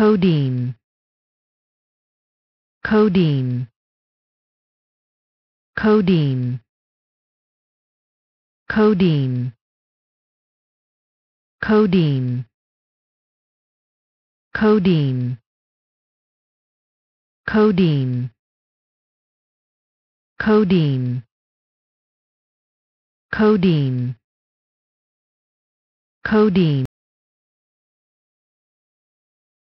codeine codeine codeine codeine codeine codeine codeine codeine codeine codeine